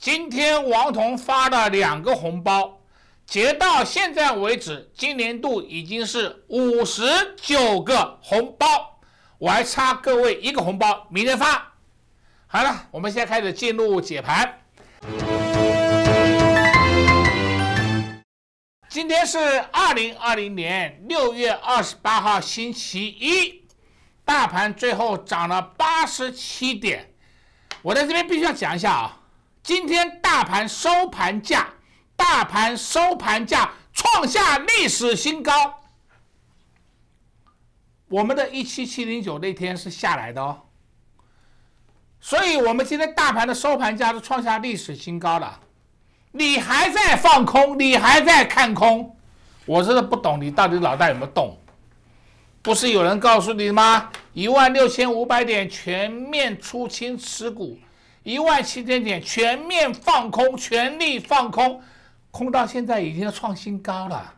今天王彤发了两个红包，截到现在为止，今年度已经是五十九个红包，我还差各位一个红包，明天发。好了，我们现在开始进入解盘。今天是二零二零年六月二十八号星期一，大盘最后涨了八十七点。我在这边必须要讲一下啊。今天大盘收盘价，大盘收盘价创下历史新高。我们的17709那天是下来的哦，所以我们今天大盘的收盘价都创下历史新高了。你还在放空？你还在看空？我真的不懂你到底脑袋有没有动？不是有人告诉你吗？一万六千五百点全面出清持股。一万七千点全面放空，全力放空，空到现在已经要创新高了。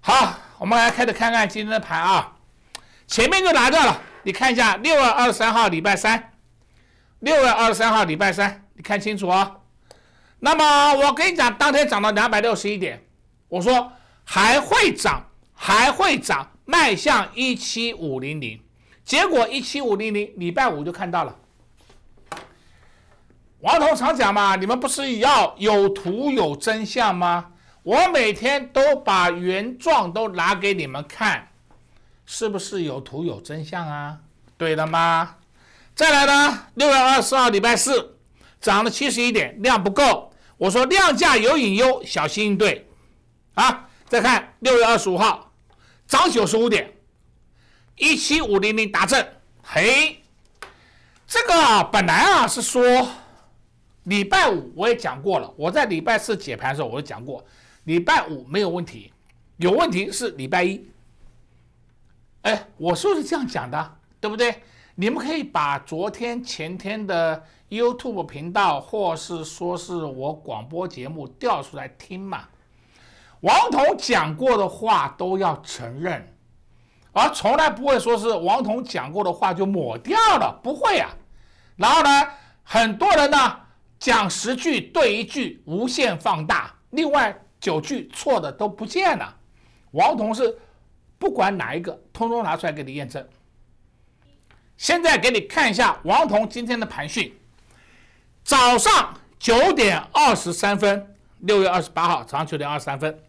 好，我们来开始看看今天的盘啊。前面就拿到了，你看一下六月二十三号礼拜三，六月二十三号礼拜三，你看清楚啊。那么我跟你讲，当天涨到两百六十一点，我说还会涨，还会涨，迈向一七五零零，结果一七五零零礼拜五就看到了。王总常讲嘛，你们不是要有图有真相吗？我每天都把原状都拿给你们看，是不是有图有真相啊？对了吗？再来呢，六月二十号礼拜四涨了七十一点，量不够，我说量价有隐忧，小心应对啊。再看六月二十五号涨九十五点，一七五零零达阵。嘿，这个本来啊是说。礼拜五我也讲过了，我在礼拜四解盘的时候我就讲过，礼拜五没有问题，有问题是礼拜一。哎，我说是这样讲的，对不对？你们可以把昨天、前天的 YouTube 频道，或是说是我广播节目调出来听嘛。王彤讲过的话都要承认，而从来不会说是王彤讲过的话就抹掉了，不会啊。然后呢，很多人呢。讲十句对一句，无限放大，另外九句错的都不见了。王彤是，不管哪一个，通通拿出来给你验证。现在给你看一下王彤今天的盘讯。早上九点二十三分，六月二十八号早上九点二十三分，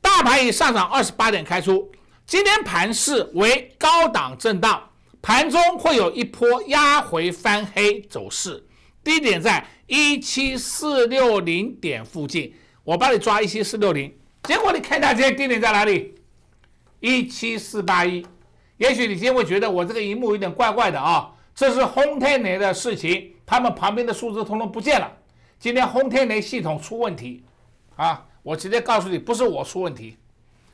大盘已上涨二十八点开出。今天盘势为高档震荡，盘中会有一波压回翻黑走势。低点在一七四六零点附近，我帮你抓一七四六零。结果你看它今天低点在哪里？一七四八一。也许你今天会觉得我这个荧幕有点怪怪的啊。这是轰天雷的事情，他们旁边的数字通通不见了。今天轰天雷系统出问题，啊，我直接告诉你，不是我出问题。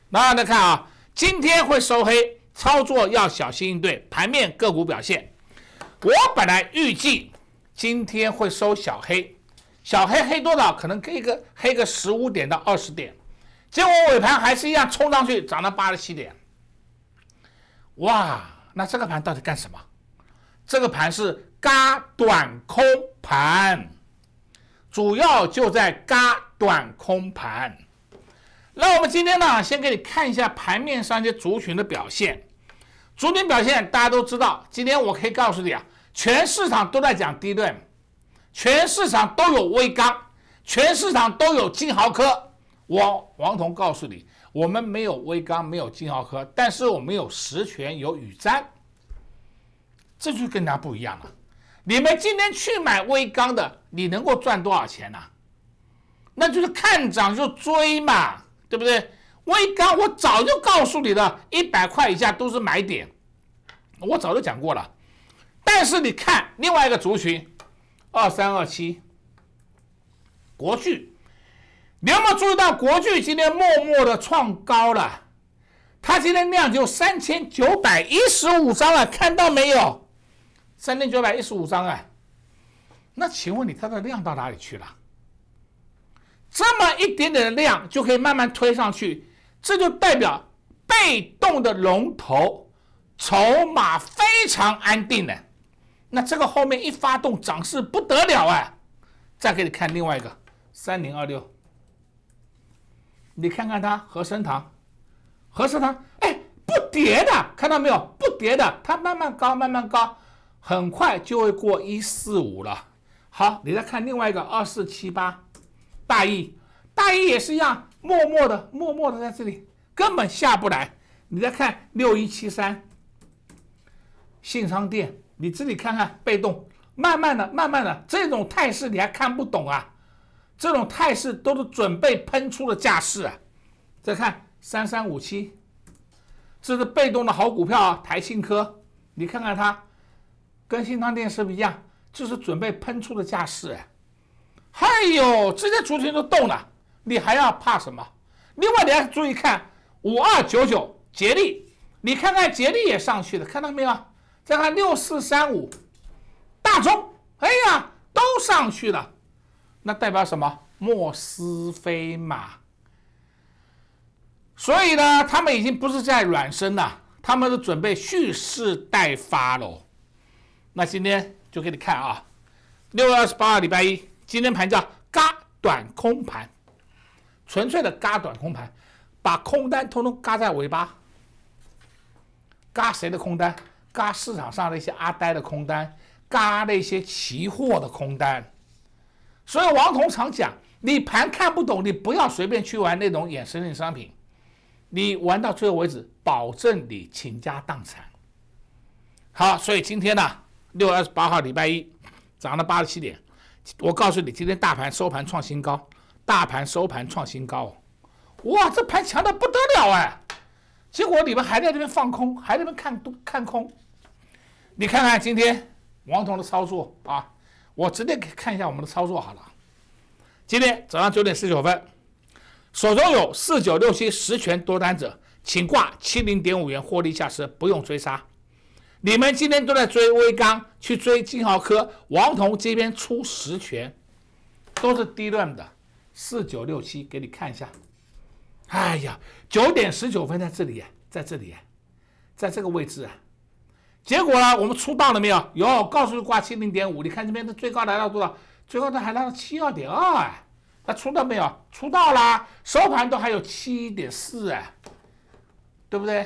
那你看啊，今天会收黑，操作要小心应对。盘面个股表现，我本来预计。今天会收小黑，小黑黑多少？可能黑个黑个十五点到二十点，结果尾盘还是一样冲上去，涨到八十七点。哇，那这个盘到底干什么？这个盘是嘎短空盘，主要就在嘎短空盘。那我们今天呢，先给你看一下盘面上一些族群的表现，族群表现大家都知道。今天我可以告诉你啊。全市场都在讲 DRAM，全市场都有微钢，全市场都有金豪科。我王彤告诉你，我们没有微钢，没有金豪科，但是我们有实权，有宇瞻，这就跟他不一样了。你们今天去买微钢的，你能够赚多少钱呢？那就是看涨就追嘛，对不对？微钢我早就告诉你了，一百块以下都是买点，我早就讲过了。但是你看另外一个族群，二三二七国巨，你有没有注意到国巨今天默默的创高了，它今天量就三千九百一十五张了，看到没有？三千九百一十五张啊！那请问你它的量到哪里去了？这么一点点的量就可以慢慢推上去，这就代表被动的龙头筹码非常安定的。那这个后面一发动涨势不得了啊！再给你看另外一个三零二六，你看看它和生堂，和生堂哎不跌的，看到没有不跌的，它慢慢高慢慢高，很快就会过一四五了。好，你再看另外一个二四七八大意，大意也是一样，默默的默默的在这里根本下不来。你再看六一七三信昌店，你自己看看，被动，慢慢的，慢慢的，这种态势你还看不懂啊？这种态势都是准备喷出的架势啊！再看三三五七，这是被动的好股票啊，台庆科，你看看它跟新康电是不一样？就是准备喷出的架势。哎呦，这些主体都动了，你还要怕什么？另外，你还注意看五二九九，捷力，你看看捷力也上去了，看到没有？再看六四三五，大中，哎呀，都上去了，那代表什么？莫斯飞马。所以呢，他们已经不是在软身了，他们是准备蓄势待发喽。那今天就给你看啊，六月二十八号礼拜一，今天盘叫嘎短空盘，纯粹的嘎短空盘，把空单通通嘎在尾巴，嘎谁的空单？嘎市场上那些阿呆的空单，嘎那些期货的空单，所以王彤常讲，你盘看不懂，你不要随便去玩那种衍生品商品，你玩到最后为止，保证你倾家荡产。好，所以今天呢，六月二十八号礼拜一，涨了八十七点，我告诉你，今天大盘收盘创新高，大盘收盘创新高，哇，这盘强的不得了哎。结果你们还在这边放空，还在这边看多看空。你看看今天王彤的操作啊，我直接看一下我们的操作好了。今天早上九点十九分，手中有四九六七实权多单者，请挂七零点五元获利下车，不用追杀。你们今天都在追微钢，去追金豪科，王彤这边出实权，都是低段的四九六七，给你看一下。哎呀，九点十九分在这里，在这里，在这个位置啊。结果呢，我们出道了没有？有，告诉挂七零点五，你看这边的最高来到多少？最高的还到七二点二，它出道没有？出道啦，收盘都还有七点四，哎，对不对？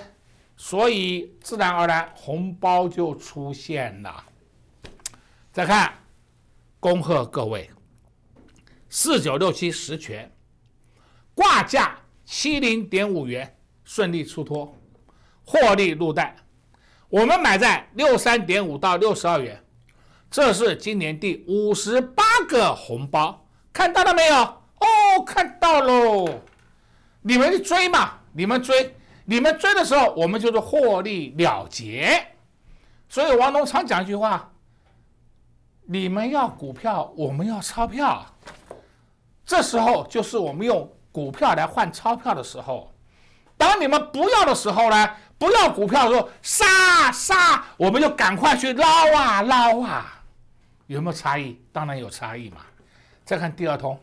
所以自然而然红包就出现了。再看，恭贺各位，四九六七十全挂价。七零点五元顺利出脱，获利入袋。我们买在六三点五到六十二元，这是今年第五十八个红包，看到了没有？哦，看到喽！你们追嘛，你们追，你们追的时候，我们就是获利了结。所以王东常讲一句话：你们要股票，我们要钞票。这时候就是我们用。股票来换钞票的时候，当你们不要的时候呢？不要股票的时候，杀杀，我们就赶快去捞啊捞啊，有没有差异？当然有差异嘛。再看第二通，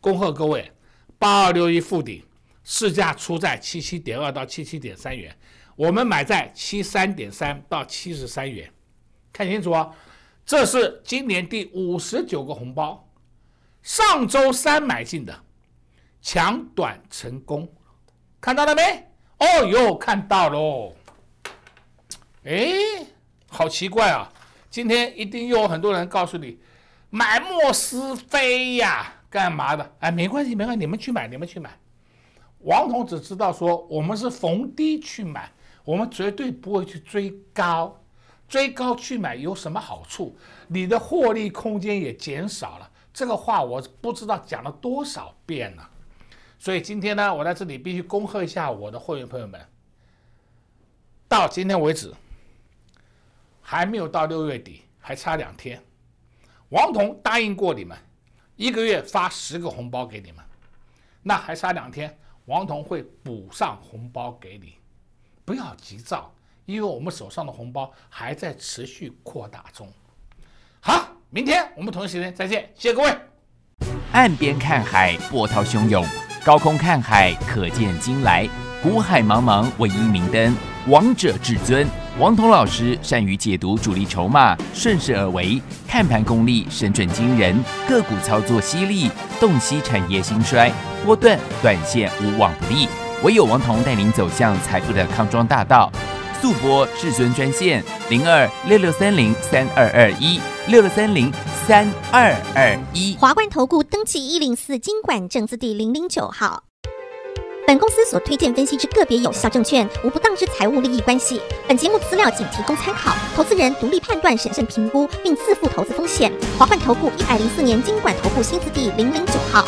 恭贺各位，八二六一附底，市价出在七七点二到七七点三元，我们买在七三点三到七十三元，看清楚哦，这是今年第五十九个红包，上周三买进的。抢短成功，看到了没？哦哟，看到喽！哎，好奇怪啊！今天一定又有很多人告诉你，买莫斯飞呀，干嘛的？哎，没关系，没关系，你们去买，你们去买。王童只知道说，我们是逢低去买，我们绝对不会去追高。追高去买有什么好处？你的获利空间也减少了。这个话我不知道讲了多少遍了。所以今天呢，我在这里必须恭贺一下我的会员朋友们，到今天为止还没有到六月底，还差两天。王彤答应过你们，一个月发十个红包给你们，那还差两天，王彤会补上红包给你，不要急躁，因为我们手上的红包还在持续扩大中。好，明天我们同时间再见，谢谢各位。岸边看海，波涛汹涌。高空看海，可见金来；古海茫茫，唯一明灯。王者至尊，王彤老师善于解读主力筹码，顺势而为，看盘功力神准惊人，个股操作犀利，洞悉产业兴衰，波段短线无往不利。唯有王彤带领走向财富的康庄大道。速播至尊专线零二六六三零三二二一六六三零。三二二一，华冠投顾登记一零四经管证字第零零九号。本公司所推荐分析之个别有效证券，无不当之财务利益关系。本节目资料仅提供参考，投资人独立判断、审慎评估，并自负投资风险。华冠投顾一百零四年经管投顾新字第零零九号。